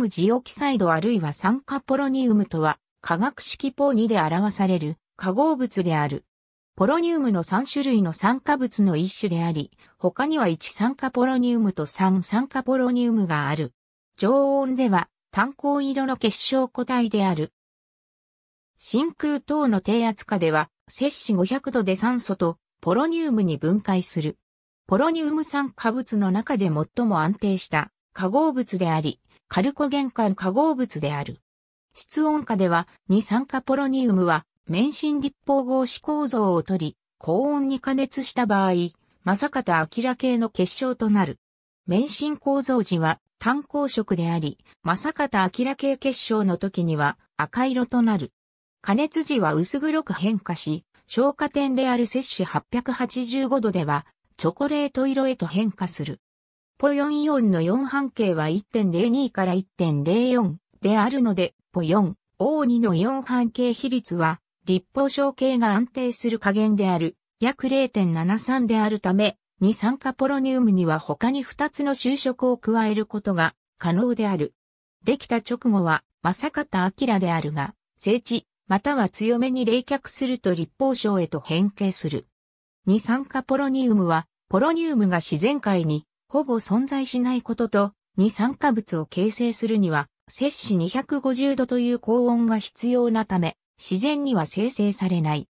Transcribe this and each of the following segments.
ムジオキサイドあるいは酸化ポロニウムとは、化学式ポー2で表される化合物である。ポロニウムの3種類の酸化物の一種であり、他には1酸化ポロニウムと3酸化ポロニウムがある。常温では炭鉱色の結晶固体である。真空等の低圧下では、摂氏500度で酸素とポロニウムに分解する。ポロニウム酸化物の中で最も安定した化合物であり、カルコ玄関化合物である。室温下では二酸化ポロニウムは免震立方合子構造をとり、高温に加熱した場合、正方明系の結晶となる。免震構造時は炭鉱色であり、正方明系結晶の時には赤色となる。加熱時は薄黒く変化し、消火点である摂氏885度では、チョコレート色へと変化する。ポヨンイオンの4半径は1.02から1.04であるので、ポヨン、O2 の4半径比率は、立方小径が安定する加減である、約0.73であるため、二酸化ポロニウムには他に2つの就職を加えることが可能である。できた直後は、正方明であるが、整地、または強めに冷却すると立方小へと変形する。二酸化ポロニウムは、ポロニウムが自然界にほぼ存在しないことと、二酸化物を形成するには、摂氏250度という高温が必要なため、自然には生成されない。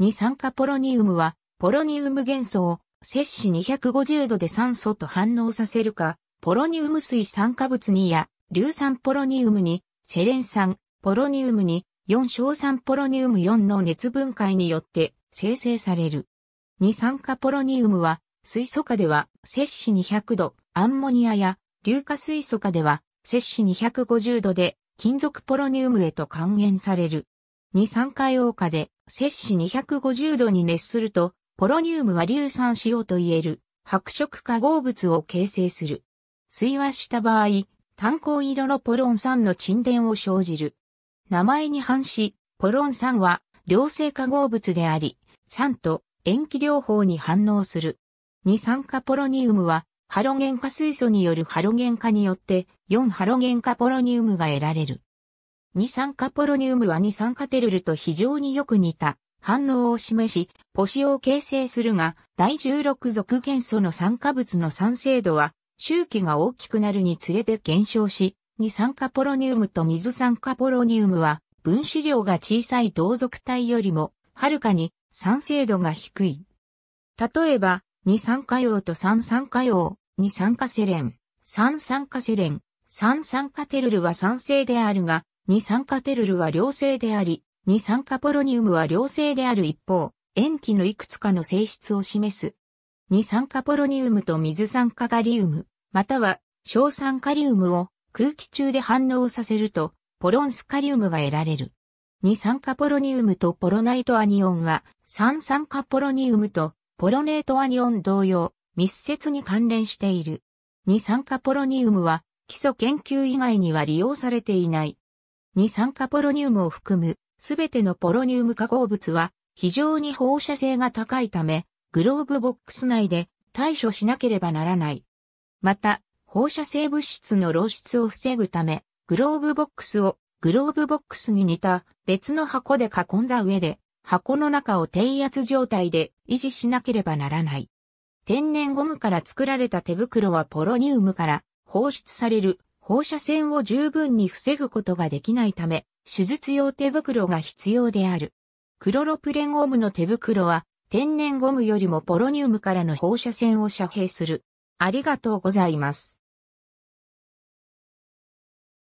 二酸化ポロニウムは、ポロニウム元素を摂氏250度で酸素と反応させるか、ポロニウム水酸化物にや、硫酸ポロニウムに、セレン酸、ポロニウムに、4硝酸ポロニウム4の熱分解によって生成される。二酸化ポロニウムは水素化では、摂氏200度、アンモニアや、硫化水素化では、摂氏250度で、金属ポロニウムへと還元される。二酸化硫化で、摂氏250度に熱すると、ポロニウムは硫酸塩と言える、白色化合物を形成する。水和した場合、炭鉱色のポロン酸の沈殿を生じる。名前に反し、ポロン酸は良性化合物であり、酸と塩基療法に反応する。二酸化ポロニウムは、ハロゲン化水素によるハロゲン化によって、4ハロゲン化ポロニウムが得られる。二酸化ポロニウムは二酸化テルルと非常によく似た反応を示し、ポシを形成するが、第16属元素の酸化物の酸性度は、周期が大きくなるにつれて減少し、二酸化ポロニウムと水酸化ポロニウムは、分子量が小さい同族体よりも、はるかに酸性度が低い。例えば、二酸化硫黄と三酸化硫黄、二酸化セレン、三酸化セレン、三酸化テルルは酸性であるが、二酸化テルルは良性であり、二酸化ポロニウムは良性である一方、塩基のいくつかの性質を示す。二酸化ポロニウムと水酸化ガリウム、または硝酸カリウムを空気中で反応させると、ポロンスカリウムが得られる。二酸化ポロニウムとポロナイトアニオンは、三酸化ポロニウムとポロネートアニオン同様、密接に関連している。二酸化ポロニウムは基礎研究以外には利用されていない。二酸化ポロニウムを含むすべてのポロニウム化合物は非常に放射性が高いため、グローブボックス内で対処しなければならない。また、放射性物質の漏出を防ぐため、グローブボックスをグローブボックスに似た別の箱で囲んだ上で箱の中を低圧状態で維持しなければならない。天然ゴムから作られた手袋はポロニウムから放出される放射線を十分に防ぐことができないため、手術用手袋が必要である。クロロプレンゴムの手袋は天然ゴムよりもポロニウムからの放射線を遮蔽する。ありがとうございます。